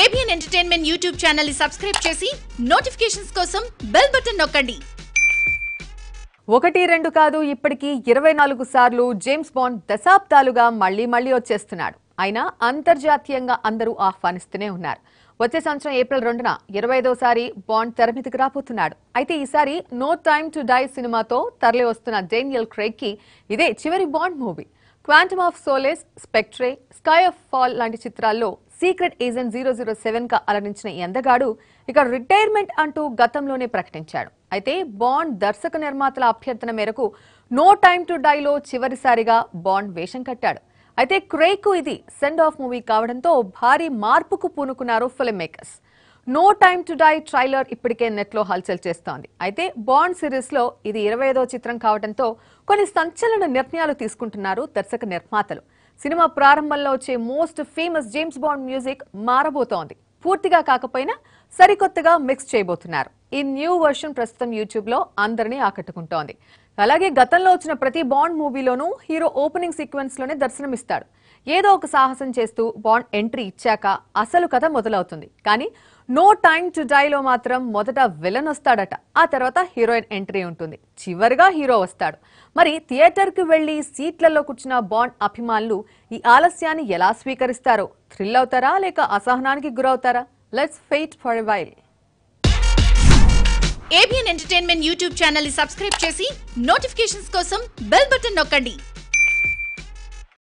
ABN entertainment YouTube channel ని subscribe చేసి notifications కోసం బెల్ బటన్ నొక్కండి ఒకటి రెండు కాదు ఇప్పటికీ ఇరవై నాలుగు సార్లు జేమ్స్ బాండ్ దశాబ్దాలుగా మళ్లీ మళ్లీ వచ్చేస్తున్నాడు అయినా అంతర్జాతీయంగా అందరూ ఆహ్వానిస్తూనే ఉన్నారు వచ్చే సంవత్సరం ఏప్రిల్ రెండున ఇరవై ఐదోసారి బాండ్ తెర మీదకి రాబోతున్నాడు అయితే ఈసారి నో టైమ్ టు డై సినిమాతో తరలి వస్తున్న డేనియల్ క్రేగ్ కి ఇదే చివరి Bond movie Quantum of Solace Spectre sky of fall లాంటి చిత్రాల్లో సీక్రెట్ ఏజెంట్ జీరో జీరో గా అలరించిన ఈ అందగాడు ఇక రిటైర్మెంట్ అంటూ గతంలోనే ప్రకటించాడు అయితే బాండ్ దర్శక నిర్మాతల అభ్యర్థన మేరకు నో టైమ్ టు డైలో చివరిసారిగా బాండ్ వేషం కట్టాడు అయితే క్రేకు ఇది సెండ్ ఆఫ్ మూవీ కావడంతో భారీ మార్పుకు పూనుకున్నారు film makers no time to die trailer ఇప్పటికే నెట్లో హల్చల్ చేస్తోంది అయితే బాండ్ సిరీస్లో ఇది ఇరవై చిత్రం కావడంతో కొన్ని సంచలన నిర్ణయాలు తీసుకుంటున్నారు దర్శక నిర్మాతలు సినిమా ప్రారంభంలో వచ్చే most famous James Bond music మారబోతోంది పూర్తిగా కాకపోయినా సరికొత్తగా మిక్స్ చేయబోతున్నారు ఈ న్యూ వర్షన్ ప్రస్తుతం యూట్యూబ్ లో అందరినీ ఆకట్టుకుంటోంది అలాగే గతంలో వచ్చిన ప్రతి బాండ్ మూవీలోనూ హీరో ఓపెనింగ్ సీక్వెన్స్ లోనే దర్శనమిస్తాడు ఏదో ఒక సాహసం చేస్తూ బాండ్ ఎంట్రీ ఇచ్చాక అసలు కథ మొదలవుతుంది కానీ నో టైం టు డైలో మాత్రం మొదట విలన్ వస్తాడట ఆ తర్వాత హీరోయిన్ ఎంట్రీ ఉంటుంది చివరిగా హీరో వస్తాడు మరి థియేటర్కి వెళ్ళి సీట్లలో కూర్చున్న బాండ్ అభిమానులు ఈ ఆలస్యాన్ని ఎలా స్వీకరిస్తారో థ్రిల్ అవుతారా లేక అసహనానికి గురవుతారా let's wait for while ABN entertainment YouTube ఛానల్ని సబ్స్క్రైబ్ చేసి నోటిఫికేషన్స్ కోసం బెల్ బటన్ నొక్కండి